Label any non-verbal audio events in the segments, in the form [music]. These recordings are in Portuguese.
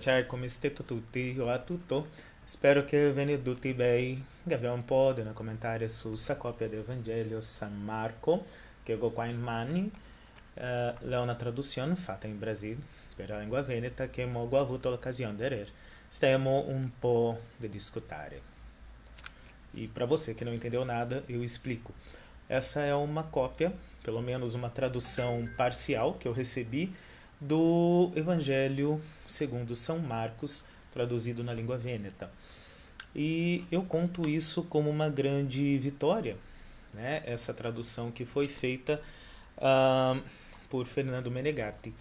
Ciao, come state tutti? Olá, tutto. Spero che venuti bene. Abbiamo un po' di una né, commentare su sta copia del Vangelo San Marco, che ho qua in né? mani. Uh, eh, è una traduzione fatta in Brasile per la lingua veneta che non ho avuto l'occasione di leggere. Stiamo un po' di discutere. E para você que não entendeu nada, eu explico. Essa é uma cópia, pelo menos uma tradução parcial que eu recebi do Evangelho segundo São Marcos, traduzido na língua vêneta. E eu conto isso como uma grande vitória, né? essa tradução que foi feita uh, por Fernando Menegatti.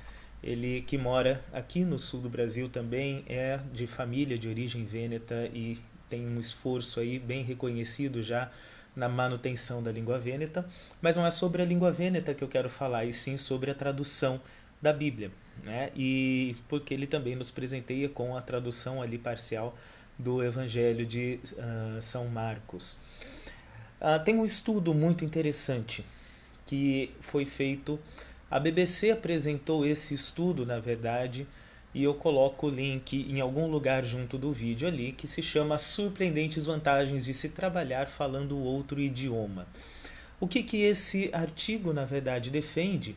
Ele que mora aqui no sul do Brasil também é de família de origem vêneta e tem um esforço aí bem reconhecido já na manutenção da língua vêneta, mas não é sobre a língua vêneta que eu quero falar, e sim sobre a tradução da Bíblia, né? E porque ele também nos presenteia com a tradução ali parcial do Evangelho de uh, São Marcos. Uh, tem um estudo muito interessante que foi feito. A BBC apresentou esse estudo, na verdade, e eu coloco o link em algum lugar junto do vídeo ali, que se chama Surpreendentes Vantagens de se Trabalhar Falando Outro Idioma. O que, que esse artigo, na verdade, defende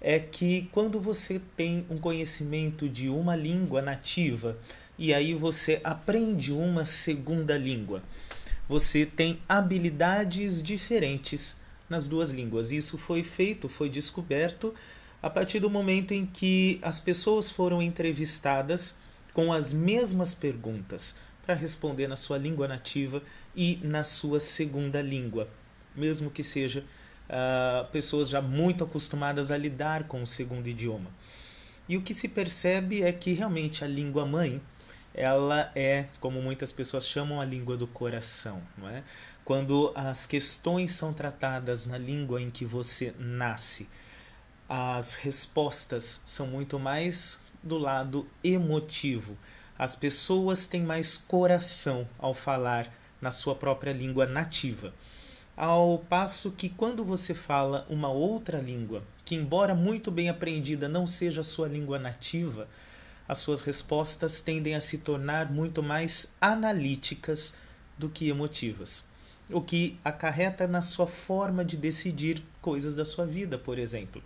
é que quando você tem um conhecimento de uma língua nativa e aí você aprende uma segunda língua, você tem habilidades diferentes nas duas línguas. Isso foi feito, foi descoberto a partir do momento em que as pessoas foram entrevistadas com as mesmas perguntas para responder na sua língua nativa e na sua segunda língua, mesmo que seja uh, pessoas já muito acostumadas a lidar com o segundo idioma. E o que se percebe é que realmente a língua mãe, ela é, como muitas pessoas chamam, a língua do coração, não é? Quando as questões são tratadas na língua em que você nasce, as respostas são muito mais do lado emotivo. As pessoas têm mais coração ao falar na sua própria língua nativa. Ao passo que quando você fala uma outra língua, que embora muito bem aprendida não seja a sua língua nativa, as suas respostas tendem a se tornar muito mais analíticas do que emotivas, o que acarreta na sua forma de decidir coisas da sua vida, por exemplo.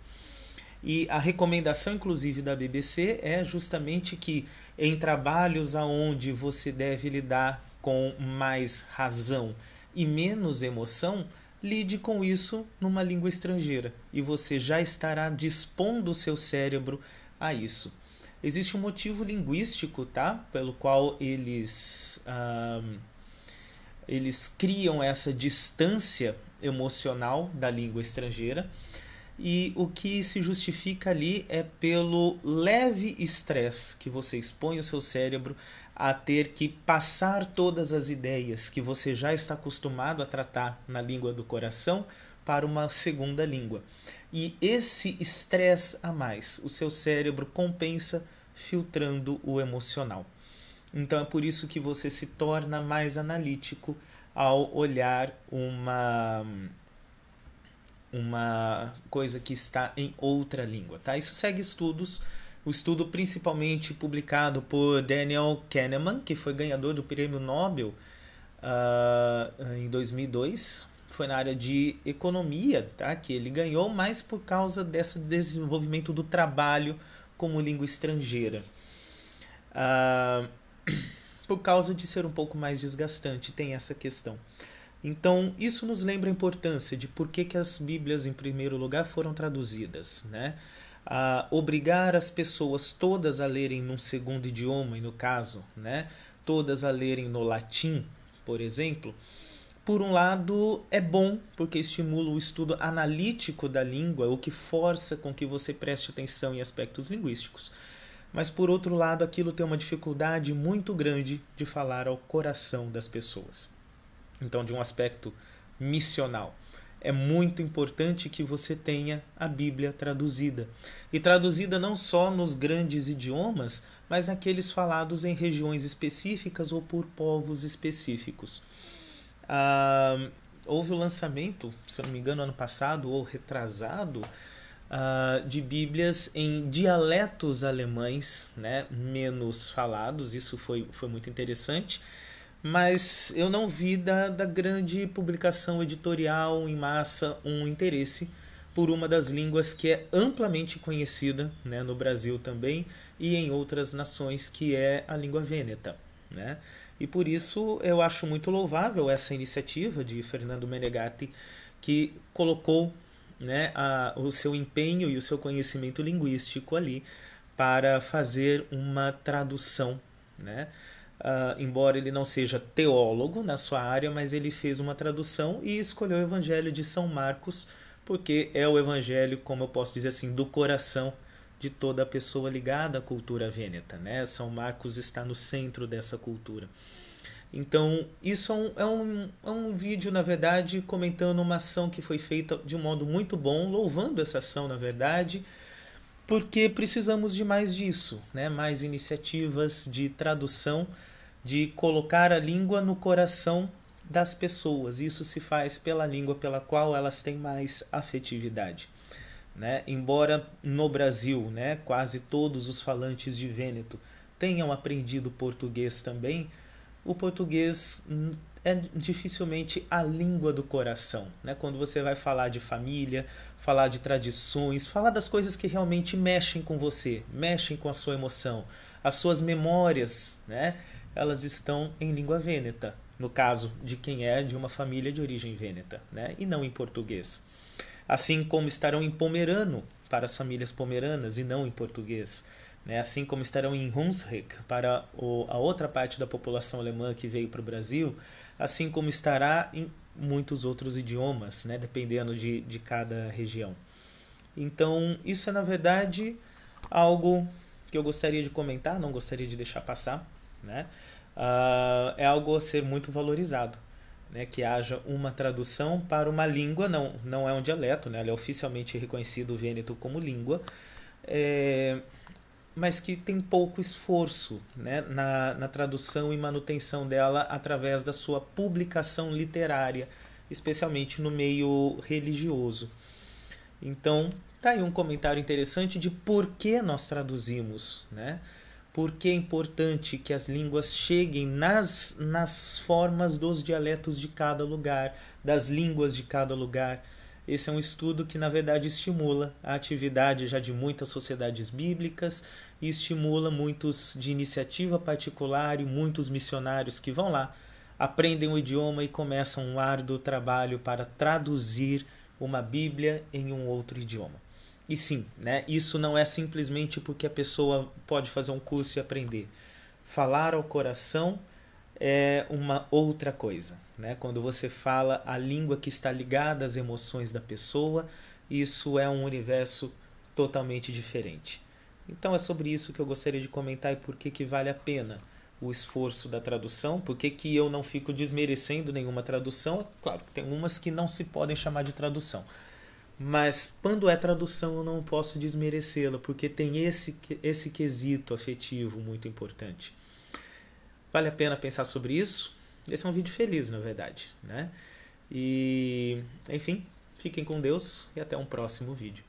E a recomendação, inclusive, da BBC é justamente que em trabalhos aonde você deve lidar com mais razão e menos emoção, lide com isso numa língua estrangeira e você já estará dispondo o seu cérebro a isso. Existe um motivo linguístico, tá? Pelo qual eles, eles criam essa distância emocional da língua estrangeira. E o que se justifica ali é pelo leve estresse que você expõe o seu cérebro a ter que passar todas as ideias que você já está acostumado a tratar na língua do coração para uma segunda língua. E esse estresse a mais, o seu cérebro compensa filtrando o emocional. Então é por isso que você se torna mais analítico ao olhar uma uma coisa que está em outra língua, tá? Isso segue estudos, o estudo principalmente publicado por Daniel Kahneman, que foi ganhador do Prêmio Nobel uh, em 2002, foi na área de economia, tá? Que ele ganhou, mas por causa desse desenvolvimento do trabalho como língua estrangeira. Uh, [clears throat] por causa de ser um pouco mais desgastante, tem essa questão. Então, isso nos lembra a importância de por que, que as Bíblias, em primeiro lugar, foram traduzidas. Né? a obrigar as pessoas todas a lerem num segundo idioma, e no caso, né? todas a lerem no latim, por exemplo, por um lado é bom, porque estimula o estudo analítico da língua, o que força com que você preste atenção em aspectos linguísticos. Mas por outro lado, aquilo tem uma dificuldade muito grande de falar ao coração das pessoas. Então, de um aspecto missional. É muito importante que você tenha a Bíblia traduzida. E traduzida não só nos grandes idiomas, mas naqueles falados em regiões específicas ou por povos específicos. Ah, houve o lançamento, se não me engano, ano passado ou retrasado, ah, de Bíblias em dialetos alemães, né, menos falados. Isso foi, foi muito interessante mas eu não vi da, da grande publicação editorial em massa um interesse por uma das línguas que é amplamente conhecida né, no Brasil também e em outras nações, que é a língua vêneta. Né? E por isso eu acho muito louvável essa iniciativa de Fernando Menegatti, que colocou né, a, o seu empenho e o seu conhecimento linguístico ali para fazer uma tradução. Né? Uh, embora ele não seja teólogo na sua área, mas ele fez uma tradução e escolheu o Evangelho de São Marcos, porque é o Evangelho, como eu posso dizer assim, do coração de toda pessoa ligada à cultura vêneta. Né? São Marcos está no centro dessa cultura. Então, isso é um, é, um, é um vídeo, na verdade, comentando uma ação que foi feita de um modo muito bom, louvando essa ação, na verdade, porque precisamos de mais disso, né? mais iniciativas de tradução, de colocar a língua no coração das pessoas. Isso se faz pela língua pela qual elas têm mais afetividade. Né? Embora no Brasil né, quase todos os falantes de Vêneto tenham aprendido português também, o português é dificilmente a língua do coração. Né? Quando você vai falar de família, falar de tradições, falar das coisas que realmente mexem com você, mexem com a sua emoção, as suas memórias, né? elas estão em língua vêneta, no caso de quem é de uma família de origem vêneta, né? e não em português. Assim como estarão em pomerano para as famílias pomeranas e não em português né? assim como estarão em Hunsrück para o, a outra parte da população alemã que veio para o Brasil, assim como estará em muitos outros idiomas, né? dependendo de, de cada região. Então, isso é na verdade algo que eu gostaria de comentar, não gostaria de deixar passar, né? Uh, é algo a ser muito valorizado, né? Que haja uma tradução para uma língua, não, não é um dialeto, né? Ele é oficialmente reconhecido o Vêneto como língua. É, mas que tem pouco esforço né, na, na tradução e manutenção dela através da sua publicação literária, especialmente no meio religioso. Então, tá aí um comentário interessante de por que nós traduzimos, né? Por que é importante que as línguas cheguem nas, nas formas dos dialetos de cada lugar, das línguas de cada lugar. Esse é um estudo que, na verdade, estimula a atividade já de muitas sociedades bíblicas e estimula muitos de iniciativa particular e muitos missionários que vão lá, aprendem o idioma e começam um árduo trabalho para traduzir uma Bíblia em um outro idioma. E sim, né, isso não é simplesmente porque a pessoa pode fazer um curso e aprender. Falar ao coração é uma outra coisa. Né? Quando você fala a língua que está ligada às emoções da pessoa, isso é um universo totalmente diferente. Então é sobre isso que eu gostaria de comentar e por que, que vale a pena o esforço da tradução, por que, que eu não fico desmerecendo nenhuma tradução. É claro tem umas que não se podem chamar de tradução. Mas quando é tradução eu não posso desmerecê-la, porque tem esse, esse quesito afetivo muito importante. Vale a pena pensar sobre isso? Esse é um vídeo feliz, na verdade, né? E, enfim, fiquem com Deus e até um próximo vídeo.